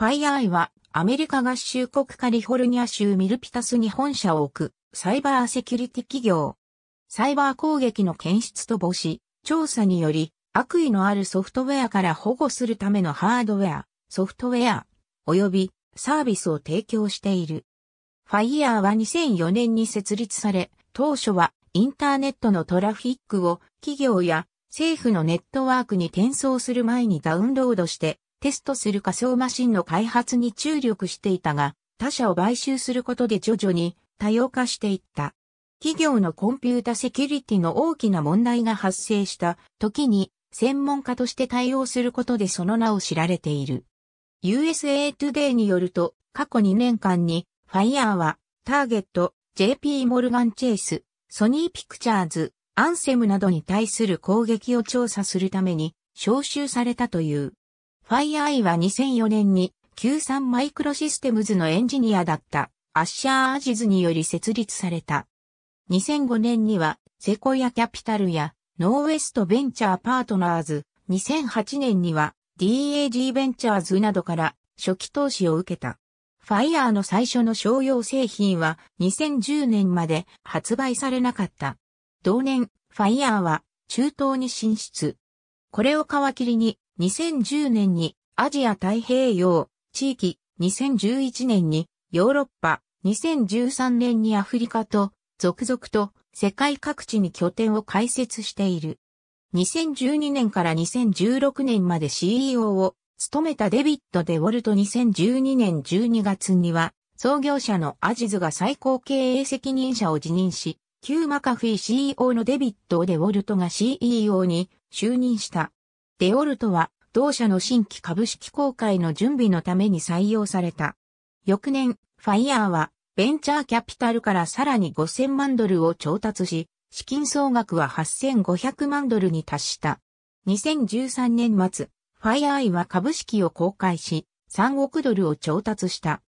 ファイアーイはアメリカ合衆国カリフォルニア州ミルピタスに本社を置くサイバーセキュリティ企業。サイバー攻撃の検出と防止、調査により悪意のあるソフトウェアから保護するためのハードウェア、ソフトウェア、及びサービスを提供している。ファイアーは2004年に設立され、当初はインターネットのトラフィックを企業や政府のネットワークに転送する前にダウンロードしてテストする仮想マシンの開発に注力していたが、他社を買収することで徐々に多様化していった。企業のコンピュータセキュリティの大きな問題が発生した時に専門家として対応することでその名を知られている。USA Today によると過去2年間に Fire はターゲット、JP モルガン・チェイス、ソニー・ピクチャーズ、アンセムなどに対する攻撃を調査するために招集されたという。ファイアーイは2004年に Q3 マイクロシステムズのエンジニアだったアッシャー・アジズにより設立された。2005年にはセコヤ・キャピタルやノーウェストベンチャーパートナーズ、2008年には DAG ベンチャーズなどから初期投資を受けた。ファイアーの最初の商用製品は2010年まで発売されなかった。同年、ファイアーは中東に進出。これを皮切りに、2010年にアジア太平洋地域、2011年にヨーロッパ、2013年にアフリカと、続々と世界各地に拠点を開設している。2012年から2016年まで CEO を務めたデビッド・デウォルト2012年12月には創業者のアジズが最高経営責任者を辞任し、旧マカフィ CEO のデビッド・デウォルトが CEO に就任した。デウォルトは同社の新規株式公開の準備のために採用された。翌年、ファイヤーはベンチャーキャピタルからさらに5000万ドルを調達し、資金総額は8500万ドルに達した。2013年末、ファイアイは株式を公開し、3億ドルを調達した。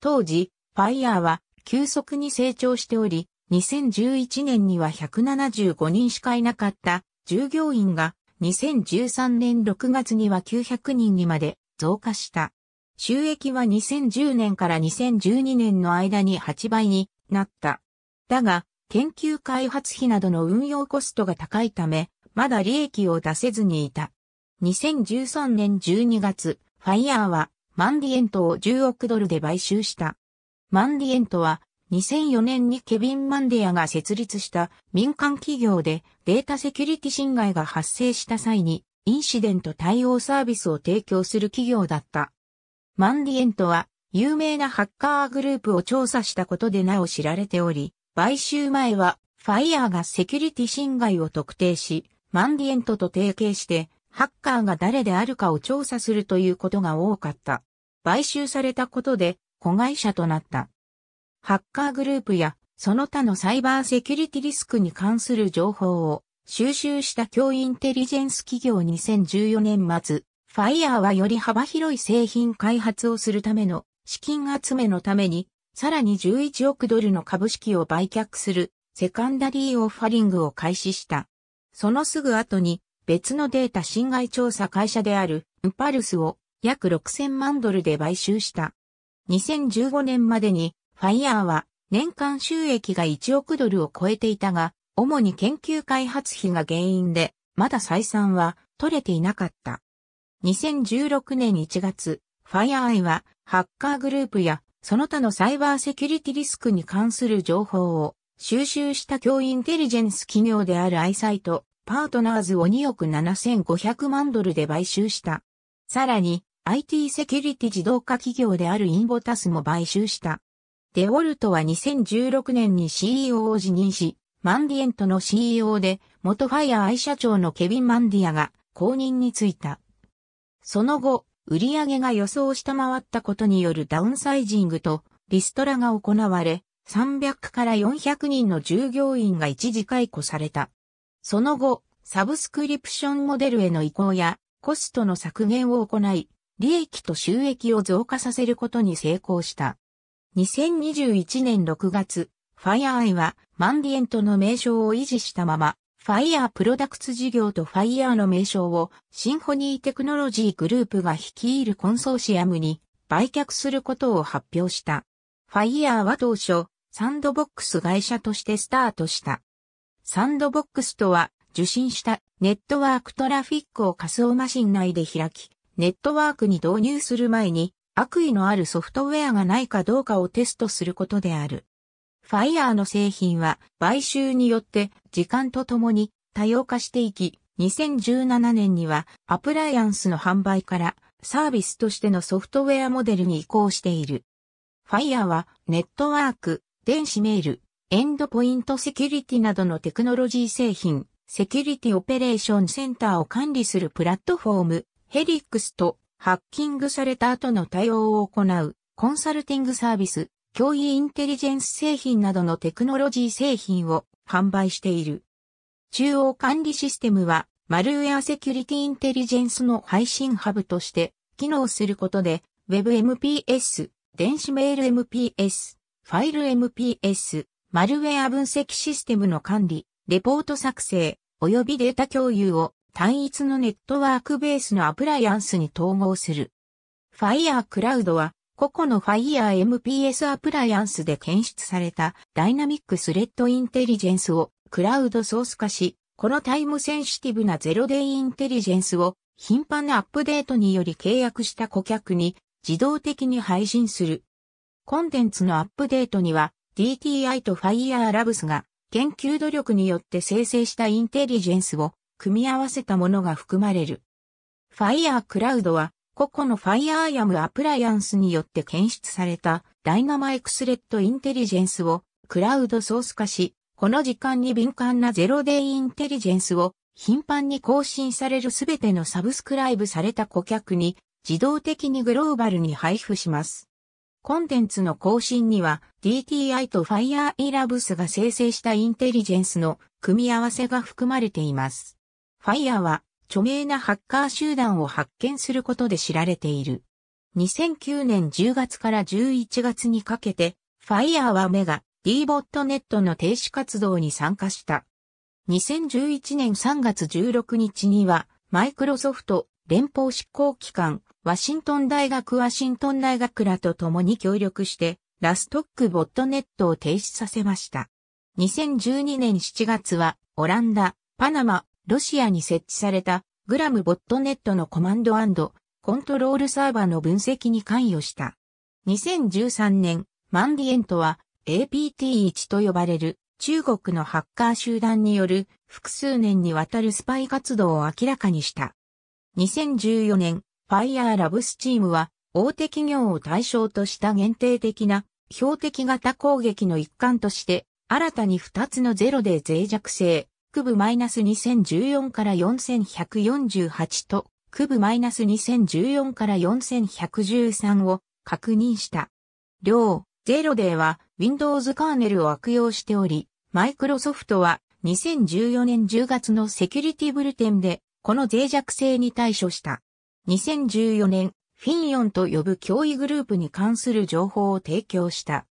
当時、ファイヤーは急速に成長しており、2011年には175人しかいなかった従業員が2013年6月には900人にまで増加した。収益は2010年から2012年の間に8倍になった。だが、研究開発費などの運用コストが高いため、まだ利益を出せずにいた。2013年12月、ファイヤーはマンディエントを10億ドルで買収した。マンディエントは2004年にケビン・マンディアが設立した民間企業でデータセキュリティ侵害が発生した際にインシデント対応サービスを提供する企業だった。マンディエントは有名なハッカーグループを調査したことでなお知られており、買収前はファイヤーがセキュリティ侵害を特定し、マンディエントと提携してハッカーが誰であるかを調査するということが多かった。買収されたことで子会社となった。ハッカーグループやその他のサイバーセキュリティリスクに関する情報を収集した教インテリジェンス企業2014年末、ファイヤーはより幅広い製品開発をするための資金集めのために、さらに11億ドルの株式を売却するセカンダリーオファリングを開始した。そのすぐ後に別のデータ侵害調査会社であるウパルスを約6000万ドルで買収した。2015年までにファイヤーは年間収益が1億ドルを超えていたが、主に研究開発費が原因で、まだ採算は取れていなかった。2016年1月、ファイアーアイはハッカーグループやその他のサイバーセキュリティリスクに関する情報を収集した教インテリジェンス企業であるアイサイト、パートナーズを2億7500万ドルで買収した。さらに、IT セキュリティ自動化企業であるインボタスも買収した。デオルトは2016年に CEO を辞任し、マンディエントの CEO で、元ファイア愛社長のケビン・マンディアが公認に就いた。その後、売上が予想を下回ったことによるダウンサイジングとリストラが行われ、300から400人の従業員が一時解雇された。その後、サブスクリプションモデルへの移行やコストの削減を行い、利益と収益を増加させることに成功した。2021年6月、ファイアアイはマンディエントの名称を維持したまま、ファイアープロダクツ事業とファイアーの名称をシンフォニーテクノロジーグループが率いるコンソーシアムに売却することを発表した。ファイアーは当初、サンドボックス会社としてスタートした。サンドボックスとは、受信したネットワークトラフィックを仮想マシン内で開き、ネットワークに導入する前に悪意のあるソフトウェアがないかどうかをテストすることである。FIRE の製品は買収によって時間とともに多様化していき、2017年にはアプライアンスの販売からサービスとしてのソフトウェアモデルに移行している。FIRE はネットワーク、電子メール、エンドポイントセキュリティなどのテクノロジー製品、セキュリティオペレーションセンターを管理するプラットフォーム、ヘリックスとハッキングされた後の対応を行う、コンサルティングサービス、脅威インテリジェンス製品などのテクノロジー製品を販売している。中央管理システムは、マルウェアセキュリティインテリジェンスの配信ハブとして機能することで、WebMPS、電子メール MPS、ファイル MPS、マルウェア分析システムの管理、レポート作成、及びデータ共有を単一のネットワークベースのアプライアンスに統合する。FireCloud は個々の FireMPS アプライアンスで検出されたダイナミックスレッドインテリジェンスをクラウドソース化し、このタイムセンシティブなゼロデイインテリジェンスを頻繁なアップデートにより契約した顧客に自動的に配信する。コンテンツのアップデートには DTI と FireLabs が研究努力によって生成したインテリジェンスを組み合わせたものが含まれる。ファイヤークラウドは、個々のファイアーヤムアプライアンスによって検出されたダイナマエクスレッドインテリジェンスをクラウドソース化し、この時間に敏感なゼロデイインテリジェンスを頻繁に更新されるすべてのサブスクライブされた顧客に自動的にグローバルに配布します。コンテンツの更新には DTI と FireELabs が生成したインテリジェンスの組み合わせが含まれています。ファイヤーは著名なハッカー集団を発見することで知られている。2009年10月から11月にかけて、ファイヤーはメガ d ボットネットの停止活動に参加した。2011年3月16日には、マイクロソフト連邦執行機関、ワシントン大学ワシントン大学らと共に協力して、ラストックボットネットを停止させました。2012年7月は、オランダ、パナマ、ロシアに設置されたグラムボットネットのコマンドコントロールサーバーの分析に関与した。2013年、マンディエントは APT1 と呼ばれる中国のハッカー集団による複数年にわたるスパイ活動を明らかにした。2014年、ファイヤーラブスチームは大手企業を対象とした限定的な標的型攻撃の一環として新たに2つのゼロで脆弱性、区部 -2014 から4148と、区部 -2014 から4113を確認した。両、ゼロデーは Windows カーネルを悪用しており、マイクロソフトは2014年10月のセキュリティブルテンで、この脆弱性に対処した。2014年、フィンヨンと呼ぶ脅威グループに関する情報を提供した。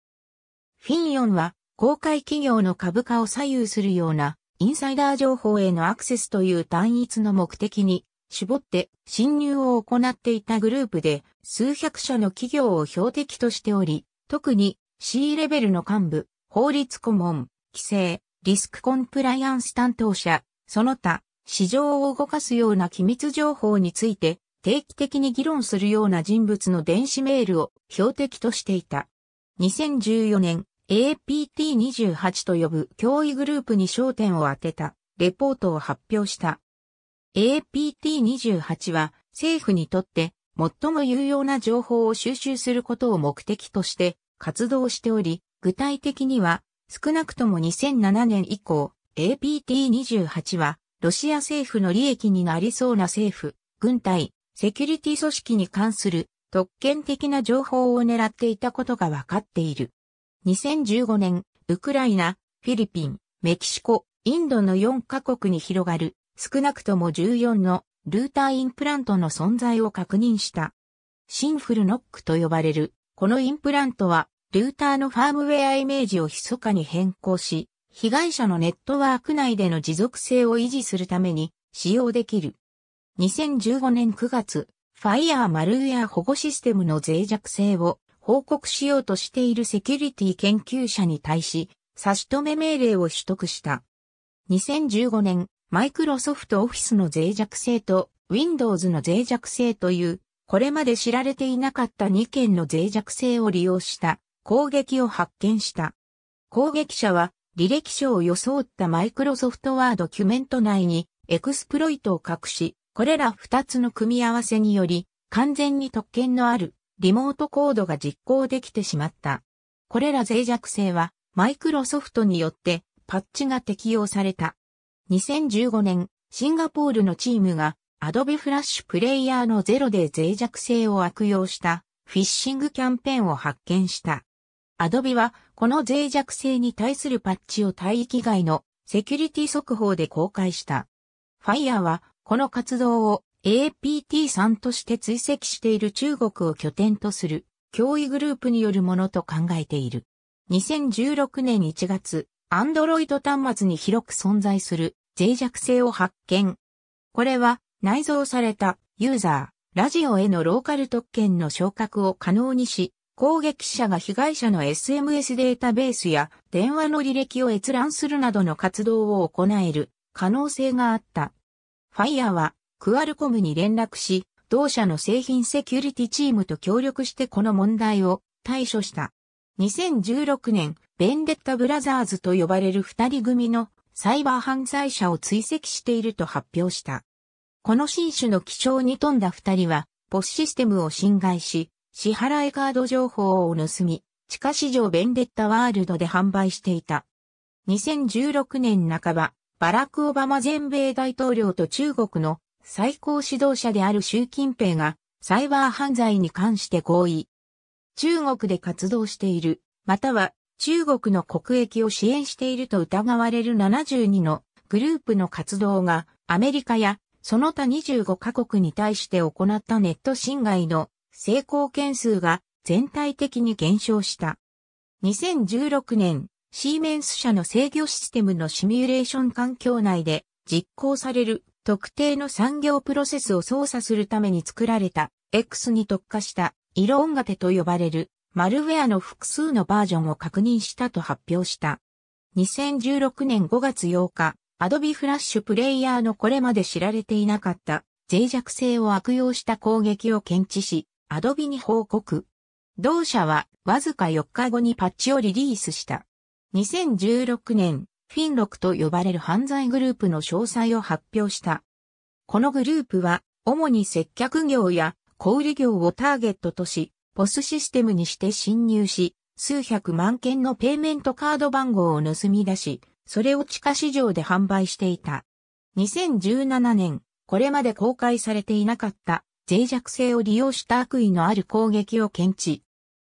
フィンヨンは、公開企業の株価を左右するようなインサイダー情報へのアクセスという単一の目的に絞って侵入を行っていたグループで数百社の企業を標的としており、特に C レベルの幹部、法律顧問、規制、リスクコンプライアンス担当者、その他、市場を動かすような機密情報について定期的に議論するような人物の電子メールを標的としていた。2014年、APT28 と呼ぶ脅威グループに焦点を当てたレポートを発表した。APT28 は政府にとって最も有用な情報を収集することを目的として活動しており、具体的には少なくとも2007年以降、APT28 はロシア政府の利益になりそうな政府、軍隊、セキュリティ組織に関する特権的な情報を狙っていたことがわかっている。2015年、ウクライナ、フィリピン、メキシコ、インドの4カ国に広がる、少なくとも14のルーターインプラントの存在を確認した。シンフルノックと呼ばれる、このインプラントは、ルーターのファームウェアイメージを密かに変更し、被害者のネットワーク内での持続性を維持するために使用できる。2015年9月、ファイヤーマルウェア保護システムの脆弱性を報告しようとしているセキュリティ研究者に対し、差し止め命令を取得した。2015年、マイクロソフトオフィスの脆弱性と Windows の脆弱性という、これまで知られていなかった2件の脆弱性を利用した攻撃を発見した。攻撃者は履歴書を装ったマイクロソフトワードキュメント内にエクスプロイトを隠し、これら2つの組み合わせにより完全に特権のあるリモートコードが実行できてしまった。これら脆弱性は、マイクロソフトによってパッチが適用された。2015年、シンガポールのチームが Adobe Flash プレイヤーのゼロで脆弱性を悪用したフィッシングキャンペーンを発見した。Adobe はこの脆弱性に対するパッチを帯域外のセキュリティ速報で公開した。Fire はこの活動を APT さんとして追跡している中国を拠点とする脅威グループによるものと考えている。2016年1月、アンドロイド端末に広く存在する脆弱性を発見。これは内蔵されたユーザー、ラジオへのローカル特権の昇格を可能にし、攻撃者が被害者の SMS データベースや電話の履歴を閲覧するなどの活動を行える可能性があった。ファイアはクアルコムに連絡し、同社の製品セキュリティチームと協力してこの問題を対処した。2016年、ベンデッタブラザーズと呼ばれる二人組のサイバー犯罪者を追跡していると発表した。この新種の貴重に富んだ二人は、ポスシステムを侵害し、支払いカード情報を盗み、地下市場ベンデッタワールドで販売していた。2016年半ば、バラク・オバマ前米大統領と中国の最高指導者である習近平がサイバー犯罪に関して合意。中国で活動している、または中国の国益を支援していると疑われる72のグループの活動がアメリカやその他25カ国に対して行ったネット侵害の成功件数が全体的に減少した。2016年、シーメンス社の制御システムのシミュレーション環境内で実行される特定の産業プロセスを操作するために作られた X に特化した色音がてと呼ばれるマルウェアの複数のバージョンを確認したと発表した。2016年5月8日、Adobe f l a プレイヤーのこれまで知られていなかった脆弱性を悪用した攻撃を検知し、Adobe に報告。同社はわずか4日後にパッチをリリースした。2016年フィンロクと呼ばれる犯罪グループの詳細を発表した。このグループは、主に接客業や小売業をターゲットとし、ポスシステムにして侵入し、数百万件のペイメントカード番号を盗み出し、それを地下市場で販売していた。2017年、これまで公開されていなかった脆弱性を利用した悪意のある攻撃を検知。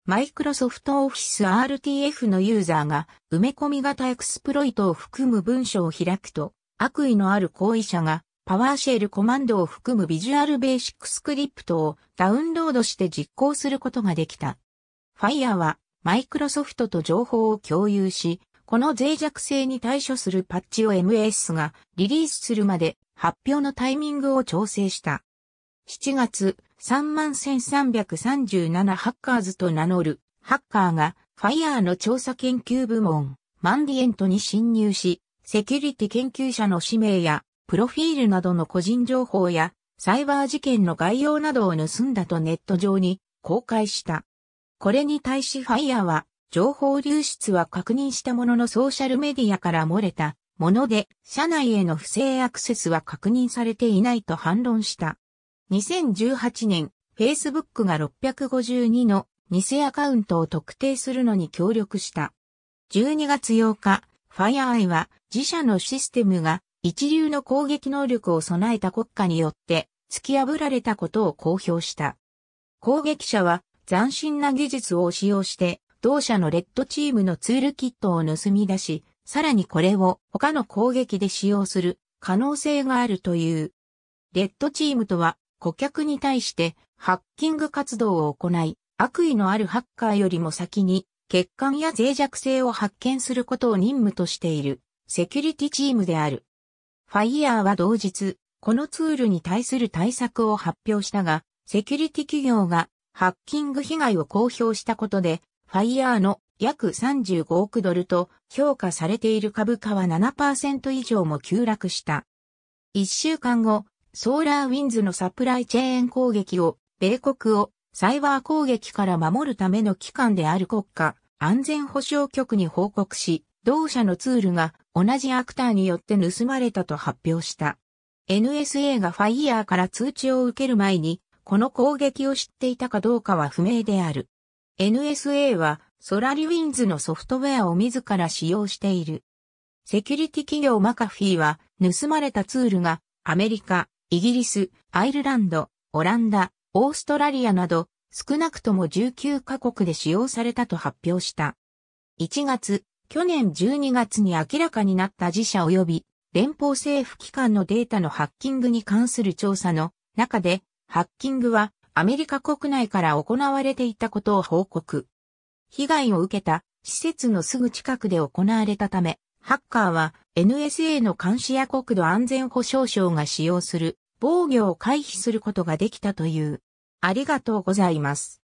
マイクロソフトオフィス RTF のユーザーが埋め込み型エクスプロイトを含む文章を開くと、悪意のある行為者がパワーシェルコマンドを含むビジュアルベーシックスクリプトをダウンロードして実行することができた。Fire はマイクロソフトと情報を共有し、この脆弱性に対処するパッチを MS がリリースするまで発表のタイミングを調整した。7月、31337ハッカーズと名乗るハッカーがファイヤーの調査研究部門マンディエントに侵入し、セキュリティ研究者の氏名やプロフィールなどの個人情報やサイバー事件の概要などを盗んだとネット上に公開した。これに対しファイヤーは情報流出は確認したもののソーシャルメディアから漏れたもので社内への不正アクセスは確認されていないと反論した。2018年、Facebook が652の偽アカウントを特定するのに協力した。12月8日、FireEye は自社のシステムが一流の攻撃能力を備えた国家によって突き破られたことを公表した。攻撃者は斬新な技術を使用して同社のレッドチームのツールキットを盗み出し、さらにこれを他の攻撃で使用する可能性があるという。レッドチームとは顧客に対してハッキング活動を行い、悪意のあるハッカーよりも先に欠陥や脆弱性を発見することを任務としているセキュリティチームである。ファイヤーは同日、このツールに対する対策を発表したが、セキュリティ企業がハッキング被害を公表したことで、ファイヤーの約35億ドルと評価されている株価は7%以上も急落した。1週間後、ソーラーウィンズのサプライチェーン攻撃を、米国をサイバー攻撃から守るための機関である国家安全保障局に報告し、同社のツールが同じアクターによって盗まれたと発表した。NSA が FIRE から通知を受ける前に、この攻撃を知っていたかどうかは不明である。NSA はソラリウィンズのソフトウェアを自ら使用している。セキュリティ企業マカフィーは盗まれたツールがアメリカ、イギリス、アイルランド、オランダ、オーストラリアなど少なくとも19カ国で使用されたと発表した。1月、去年12月に明らかになった自社及び連邦政府機関のデータのハッキングに関する調査の中で、ハッキングはアメリカ国内から行われていたことを報告。被害を受けた施設のすぐ近くで行われたため、ハッカーは NSA の監視や国土安全保障省が使用する防御を回避することができたという。ありがとうございます。